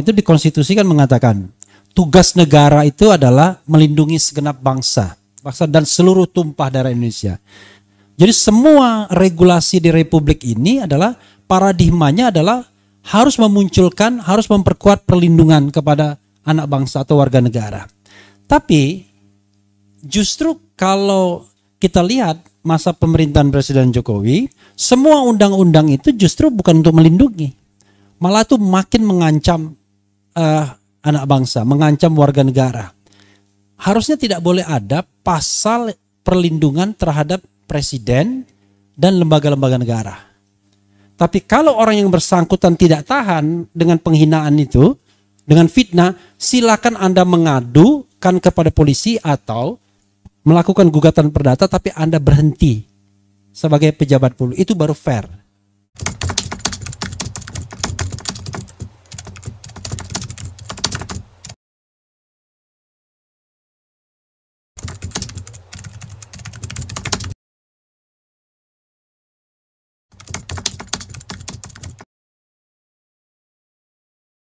itu di konstitusi kan mengatakan tugas negara itu adalah melindungi segenap bangsa, bangsa dan seluruh tumpah darah Indonesia. Jadi semua regulasi di republik ini adalah paradigmanya adalah harus memunculkan, harus memperkuat perlindungan kepada anak bangsa atau warga negara. Tapi justru kalau kita lihat masa pemerintahan Presiden Jokowi, semua undang-undang itu justru bukan untuk melindungi. Malah itu makin mengancam uh, anak bangsa, mengancam warga negara. Harusnya tidak boleh ada pasal perlindungan terhadap presiden dan lembaga-lembaga negara. Tapi kalau orang yang bersangkutan tidak tahan dengan penghinaan itu, dengan fitnah, silakan Anda mengadukan kepada polisi atau melakukan gugatan perdata tapi Anda berhenti sebagai pejabat publik. Itu baru fair.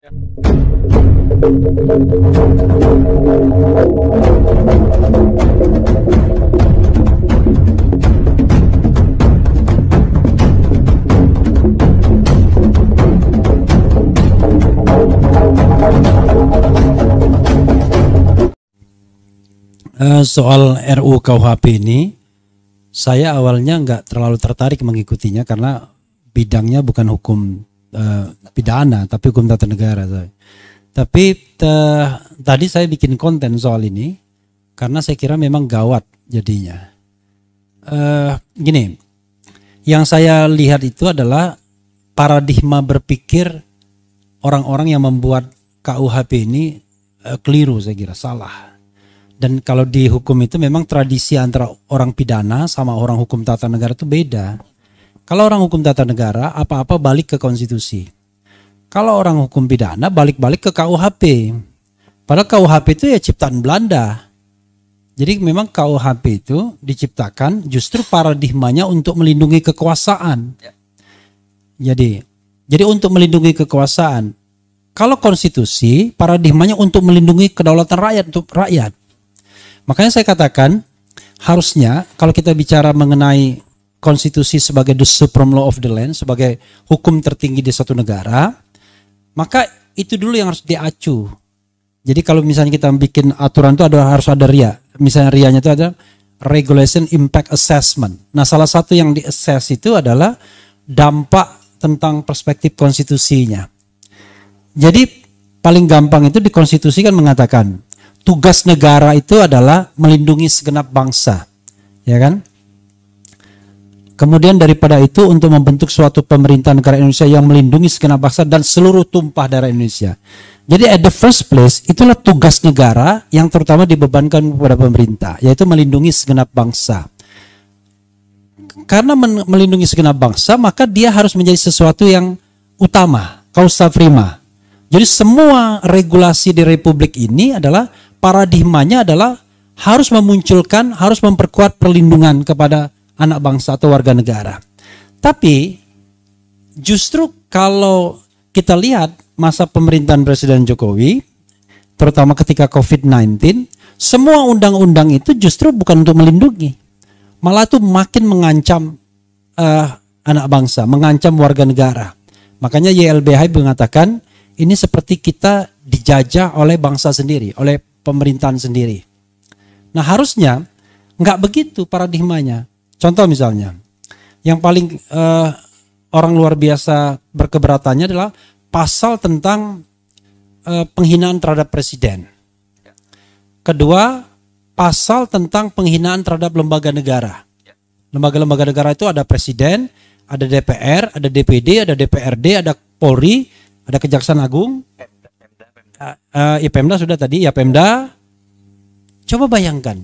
Eh, soal RUU KUHP ini, saya awalnya nggak terlalu tertarik mengikutinya karena bidangnya bukan hukum uh, pidana tapi hukum tata negara saya. Tapi te, eh, tadi saya bikin konten soal ini karena saya kira memang gawat jadinya. Uh, gini, yang saya lihat itu adalah paradigma berpikir orang-orang yang membuat KUHP ini uh, keliru saya kira salah. Dan kalau di hukum itu memang tradisi antara orang pidana sama orang hukum tata negara itu beda. Kalau orang hukum tata negara, apa-apa balik ke konstitusi. Kalau orang hukum pidana, balik-balik ke KUHP. Padahal KUHP itu ya ciptaan Belanda. Jadi memang KUHP itu diciptakan justru paradigmanya untuk melindungi kekuasaan. Ya. Jadi, jadi untuk melindungi kekuasaan. Kalau konstitusi, paradigmanya untuk melindungi kedaulatan rakyat untuk rakyat. Makanya saya katakan harusnya kalau kita bicara mengenai konstitusi sebagai the supreme law of the land, sebagai hukum tertinggi di satu negara, maka itu dulu yang harus diacu. Jadi kalau misalnya kita bikin aturan itu ada harus ada ria. Misalnya rianya itu ada regulation impact assessment. Nah, salah satu yang di assess itu adalah dampak tentang perspektif konstitusinya. Jadi paling gampang itu di konstitusi kan mengatakan tugas negara itu adalah melindungi segenap bangsa. Ya kan? Kemudian daripada itu untuk membentuk suatu pemerintahan negara Indonesia yang melindungi segenap bangsa dan seluruh tumpah darah Indonesia. Jadi at the first place itulah tugas negara yang terutama dibebankan kepada pemerintah yaitu melindungi segenap bangsa. Karena melindungi segenap bangsa maka dia harus menjadi sesuatu yang utama, causa prima. Jadi semua regulasi di republik ini adalah paradigmanya adalah harus memunculkan, harus memperkuat perlindungan kepada anak bangsa atau warga negara. Tapi justru kalau kita lihat masa pemerintahan Presiden Jokowi, terutama ketika COVID-19, semua undang-undang itu justru bukan untuk melindungi, malah itu makin mengancam uh, anak bangsa, mengancam warga negara. Makanya YLBHI mengatakan ini seperti kita dijajah oleh bangsa sendiri, oleh pemerintahan sendiri. Nah harusnya nggak begitu paradigmanya. Contoh misalnya, yang paling uh, orang luar biasa berkeberatannya adalah pasal tentang uh, penghinaan terhadap presiden. Kedua, pasal tentang penghinaan terhadap lembaga negara. Lembaga-lembaga negara itu ada presiden, ada DPR, ada DPD, ada DPRD, ada Polri, ada Kejaksaan Agung, Pemda, Pemda, Pemda. Uh, eh, ya Pemda sudah tadi, ya Pemda. Coba bayangkan,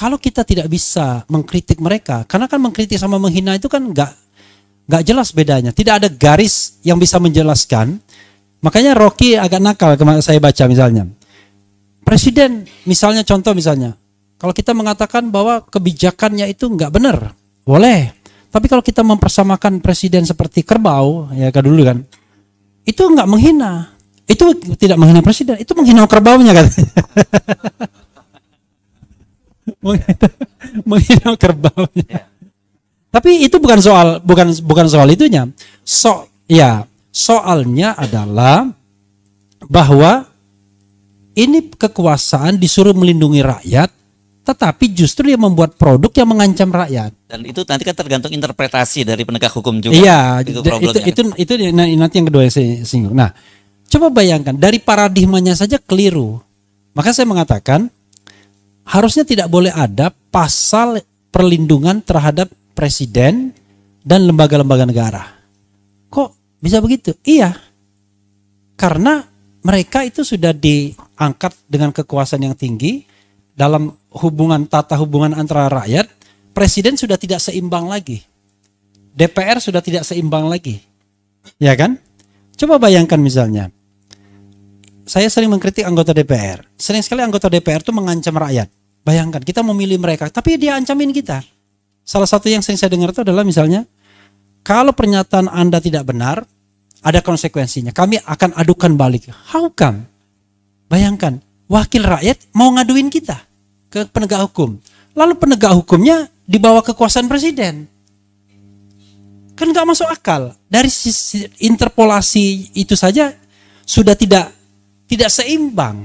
kalau kita tidak bisa mengkritik mereka, karena kan mengkritik sama menghina itu kan nggak nggak jelas bedanya, tidak ada garis yang bisa menjelaskan. Makanya Rocky agak nakal kemarin saya baca misalnya. Presiden misalnya contoh misalnya, kalau kita mengatakan bahwa kebijakannya itu nggak benar, boleh. Tapi kalau kita mempersamakan presiden seperti kerbau, ya kan dulu kan, itu nggak menghina. Itu tidak menghina presiden, itu menghina kerbaunya kan. menghilau kerbau Ya. Tapi itu bukan soal bukan bukan soal itunya. So ya, soalnya adalah bahwa ini kekuasaan disuruh melindungi rakyat tetapi justru dia membuat produk yang mengancam rakyat. Dan itu nanti kan tergantung interpretasi dari penegak hukum juga. Iya, itu itu, itu itu nah, nanti yang kedua yang saya singgung. Nah, coba bayangkan dari paradigmanya saja keliru. Maka saya mengatakan harusnya tidak boleh ada pasal perlindungan terhadap presiden dan lembaga-lembaga negara. Kok bisa begitu? Iya. Karena mereka itu sudah diangkat dengan kekuasaan yang tinggi dalam hubungan tata hubungan antara rakyat, presiden sudah tidak seimbang lagi. DPR sudah tidak seimbang lagi. Ya kan? Coba bayangkan misalnya. Saya sering mengkritik anggota DPR. Sering sekali anggota DPR itu mengancam rakyat Bayangkan kita memilih mereka, tapi dia ancamin kita. Salah satu yang sering saya dengar itu adalah misalnya, kalau pernyataan Anda tidak benar, ada konsekuensinya. Kami akan adukan balik. How come? Bayangkan, wakil rakyat mau ngaduin kita ke penegak hukum. Lalu penegak hukumnya dibawa kekuasaan presiden. Kan nggak masuk akal. Dari sisi interpolasi itu saja sudah tidak tidak seimbang.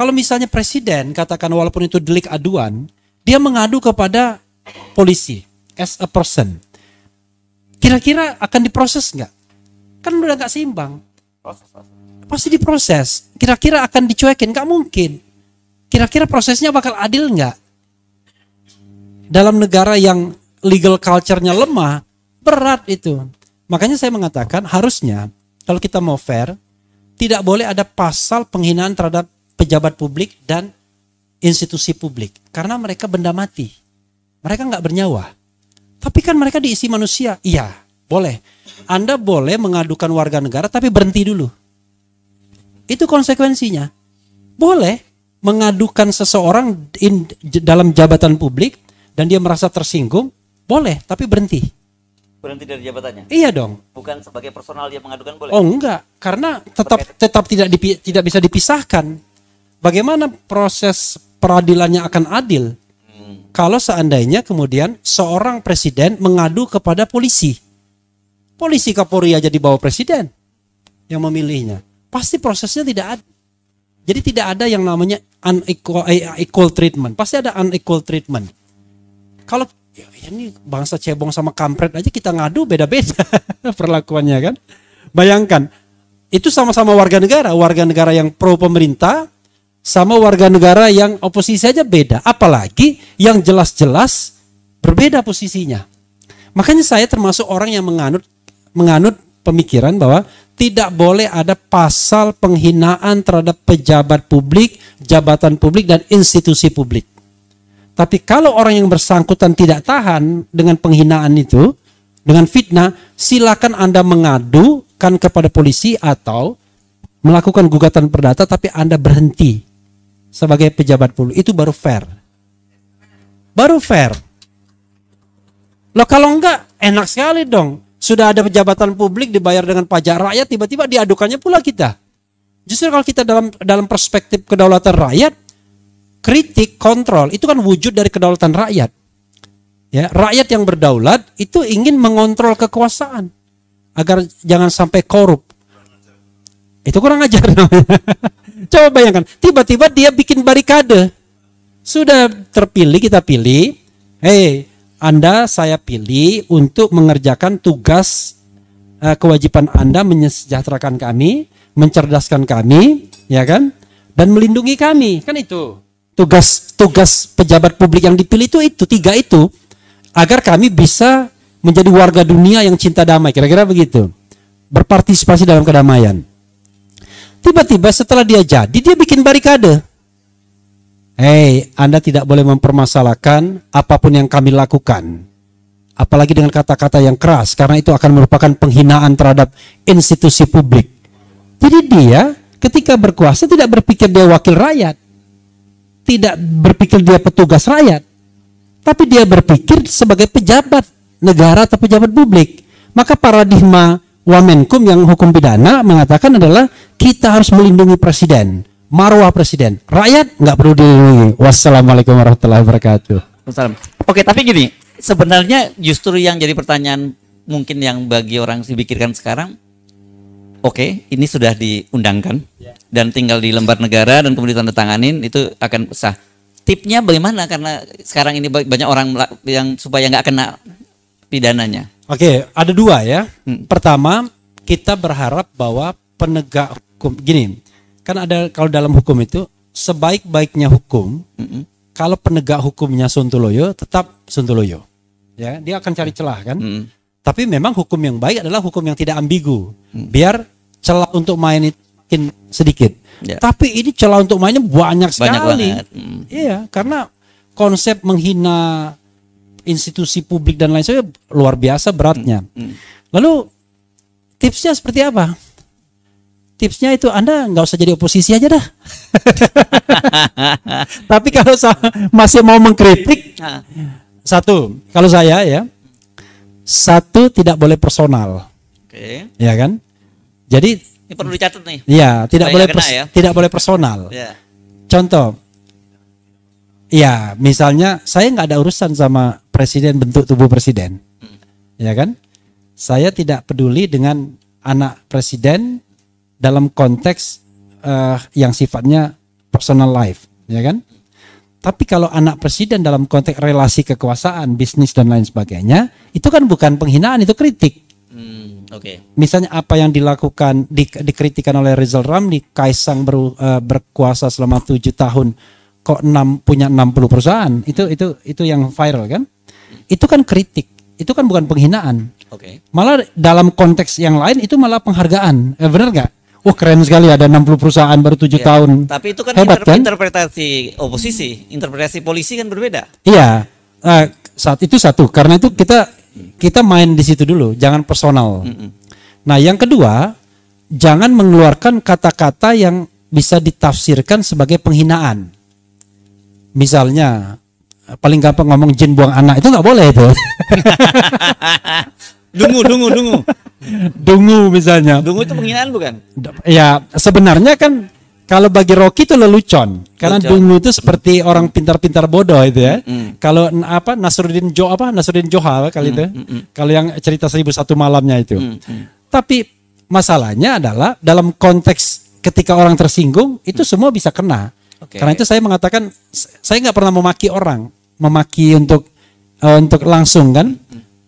Kalau misalnya presiden katakan walaupun itu delik aduan, dia mengadu kepada polisi as a person. Kira-kira akan diproses nggak? Kan udah nggak seimbang. Pasti diproses. Kira-kira akan dicuekin? Nggak mungkin. Kira-kira prosesnya bakal adil nggak? Dalam negara yang legal culture-nya lemah, berat itu. Makanya saya mengatakan harusnya kalau kita mau fair, tidak boleh ada pasal penghinaan terhadap pejabat publik dan institusi publik karena mereka benda mati. Mereka nggak bernyawa. Tapi kan mereka diisi manusia. Iya, boleh. Anda boleh mengadukan warga negara tapi berhenti dulu. Itu konsekuensinya. Boleh mengadukan seseorang in, dalam jabatan publik dan dia merasa tersinggung, boleh, tapi berhenti. Berhenti dari jabatannya? Iya dong. Bukan sebagai personal dia mengadukan boleh. Oh enggak, karena tetap tetap tidak dipi, tidak bisa dipisahkan bagaimana proses peradilannya akan adil kalau seandainya kemudian seorang presiden mengadu kepada polisi. Polisi Kapolri aja dibawa presiden yang memilihnya. Pasti prosesnya tidak ada Jadi tidak ada yang namanya unequal eh, equal treatment. Pasti ada unequal treatment. Kalau ya, ya ini bangsa cebong sama kampret aja kita ngadu beda-beda perlakuannya kan. Bayangkan itu sama-sama warga negara, warga negara yang pro pemerintah, sama warga negara yang oposisi saja beda. Apalagi yang jelas-jelas berbeda posisinya. Makanya saya termasuk orang yang menganut menganut pemikiran bahwa tidak boleh ada pasal penghinaan terhadap pejabat publik, jabatan publik dan institusi publik. Tapi kalau orang yang bersangkutan tidak tahan dengan penghinaan itu, dengan fitnah, silakan Anda mengadukan kepada polisi atau melakukan gugatan perdata tapi Anda berhenti sebagai pejabat publik itu baru fair. Baru fair. Loh kalau enggak enak sekali dong. Sudah ada pejabatan publik dibayar dengan pajak rakyat tiba-tiba diadukannya pula kita. Justru kalau kita dalam dalam perspektif kedaulatan rakyat kritik kontrol itu kan wujud dari kedaulatan rakyat. Ya, rakyat yang berdaulat itu ingin mengontrol kekuasaan agar jangan sampai korup. Itu kurang ajar namanya. Coba bayangkan, tiba-tiba dia bikin barikade. Sudah terpilih, kita pilih. Hei, Anda saya pilih untuk mengerjakan tugas uh, kewajiban Anda menyejahterakan kami, mencerdaskan kami, ya kan? Dan melindungi kami, kan itu. Tugas tugas pejabat publik yang dipilih itu itu tiga itu agar kami bisa menjadi warga dunia yang cinta damai, kira-kira begitu. Berpartisipasi dalam kedamaian. Tiba-tiba setelah dia jadi, dia bikin barikade. Hei, Anda tidak boleh mempermasalahkan apapun yang kami lakukan. Apalagi dengan kata-kata yang keras, karena itu akan merupakan penghinaan terhadap institusi publik. Jadi dia ketika berkuasa tidak berpikir dia wakil rakyat. Tidak berpikir dia petugas rakyat. Tapi dia berpikir sebagai pejabat negara atau pejabat publik. Maka paradigma Wamenkum yang hukum pidana mengatakan adalah kita harus melindungi presiden, marwah presiden. Rakyat nggak perlu dilindungi. Wassalamualaikum warahmatullahi wabarakatuh. Oke, tapi gini, sebenarnya justru yang jadi pertanyaan mungkin yang bagi orang dipikirkan sekarang, oke, okay, ini sudah diundangkan ya. dan tinggal di lembar negara dan kemudian tanda tanganin itu akan sah. Tipnya bagaimana karena sekarang ini banyak orang yang supaya nggak kena pidananya. Oke, ada dua ya. Hmm. Pertama, kita berharap bahwa penegak hukum gini, kan ada kalau dalam hukum itu sebaik-baiknya hukum, hmm. kalau penegak hukumnya suntuloyo tetap suntuloyo. Ya, dia akan cari celah kan. Hmm. Tapi memang hukum yang baik adalah hukum yang tidak ambigu. Hmm. Biar celah untuk main itu sedikit. Ya. Tapi ini celah untuk mainnya banyak sekali. Banyak Hmm. Iya, karena konsep menghina institusi publik dan lain sebagainya luar biasa beratnya. Hmm. Hmm. Lalu tipsnya seperti apa? Tipsnya itu Anda nggak usah jadi oposisi aja dah. Tapi kalau masih mau mengkritik, satu kalau saya ya, satu tidak boleh personal. Oke. Okay. Ya kan? Jadi ini perlu dicatat nih. Iya, tidak boleh ya. tidak boleh personal. yeah. Contoh, ya misalnya saya nggak ada urusan sama presiden bentuk tubuh presiden. Hmm. Ya kan? Saya tidak peduli dengan anak presiden dalam konteks uh, yang sifatnya personal life, ya kan? Tapi kalau anak presiden dalam konteks relasi kekuasaan, bisnis dan lain sebagainya, itu kan bukan penghinaan, itu kritik. Hmm, Oke. Okay. Misalnya apa yang dilakukan di, dikritikan oleh Rizal Ramli, Kaisang ber, uh, eh, berkuasa selama tujuh tahun, kok enam punya 60 perusahaan, itu itu itu yang viral kan? itu kan kritik, itu kan bukan penghinaan. Oke. Okay. Malah dalam konteks yang lain itu malah penghargaan. Eh, benar nggak? Wah oh, keren sekali ada 60 perusahaan baru tujuh ya, tahun. Tapi itu kan, Hebat, inter kan interpretasi oposisi, interpretasi polisi kan berbeda. Iya. Uh, saat itu satu karena itu kita kita main di situ dulu, jangan personal. Mm -mm. Nah, yang kedua, jangan mengeluarkan kata-kata yang bisa ditafsirkan sebagai penghinaan. Misalnya, paling gampang ngomong jin buang anak itu nggak boleh itu. dungu, dungu, dungu. dungu misalnya. Dungu itu penghinaan bukan? Ya sebenarnya kan kalau bagi Rocky itu lelucon karena lelucon. dungu itu seperti orang pintar-pintar bodoh itu ya. Mm. Kalau apa Nasruddin Jo apa Nasruddin Johal kali mm. itu. Mm. Kalau yang cerita Seribu Satu malamnya itu. Mm. Tapi masalahnya adalah dalam konteks ketika orang tersinggung itu mm. semua bisa kena. Okay. Karena itu saya mengatakan saya nggak pernah memaki orang memaki untuk uh, untuk langsung kan.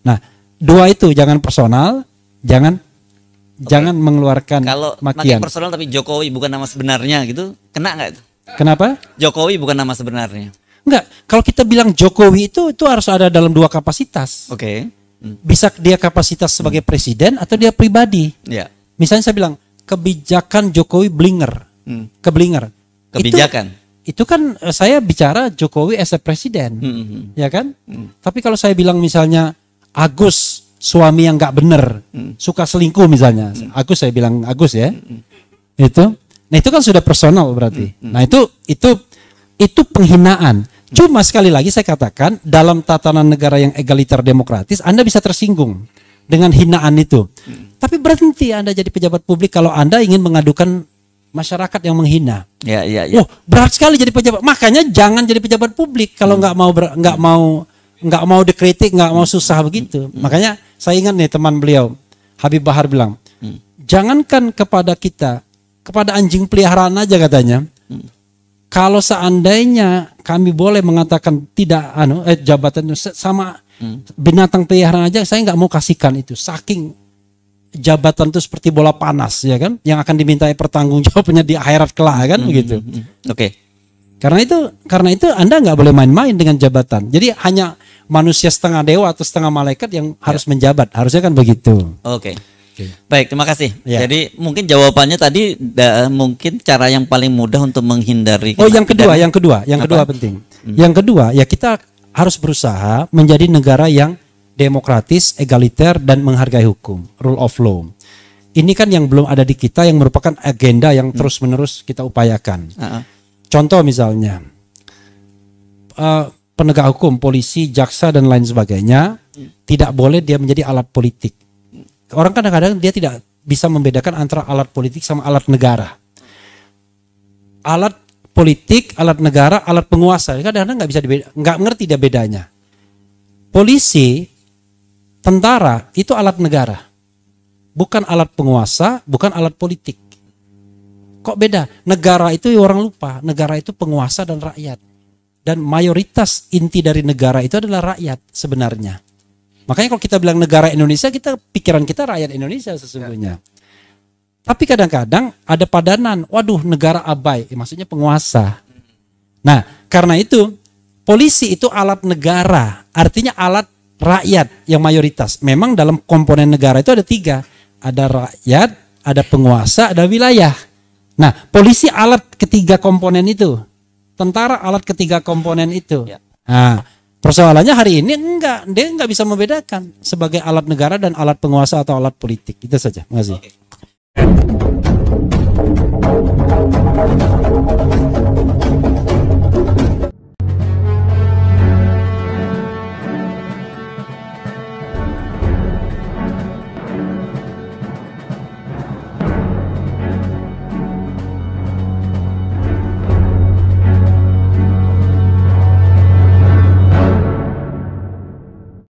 Nah, dua itu jangan personal, jangan okay. jangan mengeluarkan Kalau makian. personal tapi Jokowi bukan nama sebenarnya gitu, kena nggak itu? Kenapa? Jokowi bukan nama sebenarnya. Enggak, kalau kita bilang Jokowi itu itu harus ada dalam dua kapasitas. Oke. Okay. Hmm. Bisa dia kapasitas sebagai hmm. presiden atau dia pribadi. Ya. Yeah. Misalnya saya bilang kebijakan Jokowi blinger. Hmm. Keblinger. Kebijakan. Itu, itu kan eh, saya bicara Jokowi as a presiden, hmm, hmm, hmm. ya kan? Mm. Tapi kalau saya bilang misalnya Agus suami yang nggak bener, mm. suka selingkuh misalnya, mm. Agus saya bilang Agus ya, hmm, hmm. itu, nah itu kan sudah personal berarti. Hmm. Nah itu itu itu penghinaan. Cuma sekali lagi saya katakan dalam tatanan negara yang egaliter demokratis, Anda bisa tersinggung dengan hinaan itu. Mm. Tapi berhenti Anda jadi pejabat publik kalau Anda ingin mengadukan masyarakat yang menghina. Ya, ya, ya. Oh, berat sekali jadi pejabat. Makanya jangan jadi pejabat publik kalau nggak hmm. mau nggak mau nggak mau dikritik, nggak mau susah begitu. Hmm. Makanya saya ingat nih teman beliau Habib Bahar bilang, hmm. jangankan kepada kita, kepada anjing peliharaan aja katanya. Hmm. Kalau seandainya kami boleh mengatakan tidak anu eh jabatan sama hmm. binatang peliharaan aja saya nggak mau kasihkan itu saking jabatan itu seperti bola panas ya kan yang akan dimintai pertanggungjawabannya di akhirat kelak ya kan begitu. Hmm, hmm, -hmm. Oke. Okay. Karena itu karena itu Anda nggak boleh main-main dengan jabatan. Jadi hanya manusia setengah dewa atau setengah malaikat yang ya. harus menjabat. Harusnya kan begitu. Oke. Okay. Okay. Baik, terima kasih. Ya. Jadi mungkin jawabannya tadi da, mungkin cara yang paling mudah untuk menghindari. Oh, yang kedua, yang kedua, yang apa? kedua penting. Hmm. Yang kedua, ya kita harus berusaha menjadi negara yang demokratis, egaliter, dan menghargai hukum, rule of law. Ini kan yang belum ada di kita yang merupakan agenda yang hmm. terus menerus kita upayakan. Uh -uh. Contoh misalnya uh, penegak hukum, polisi, jaksa dan lain sebagainya hmm. tidak boleh dia menjadi alat politik. Hmm. Orang kadang-kadang dia tidak bisa membedakan antara alat politik sama alat negara. Alat politik, alat negara, alat penguasa. Kadang-kadang nggak bisa nggak ngerti dia bedanya polisi Tentara itu alat negara. Bukan alat penguasa, bukan alat politik. Kok beda? Negara itu ya orang lupa. Negara itu penguasa dan rakyat. Dan mayoritas inti dari negara itu adalah rakyat sebenarnya. Makanya kalau kita bilang negara Indonesia, kita pikiran kita rakyat Indonesia sesungguhnya. Ya. Tapi kadang-kadang ada padanan, waduh negara abai, ya, maksudnya penguasa. Nah, karena itu polisi itu alat negara, artinya alat rakyat yang mayoritas. Memang dalam komponen negara itu ada tiga. Ada rakyat, ada penguasa, ada wilayah. Nah, polisi alat ketiga komponen itu. Tentara alat ketiga komponen itu. Ya. Nah, persoalannya hari ini enggak. Dia enggak bisa membedakan sebagai alat negara dan alat penguasa atau alat politik. Itu saja. Terima kasih. Okay.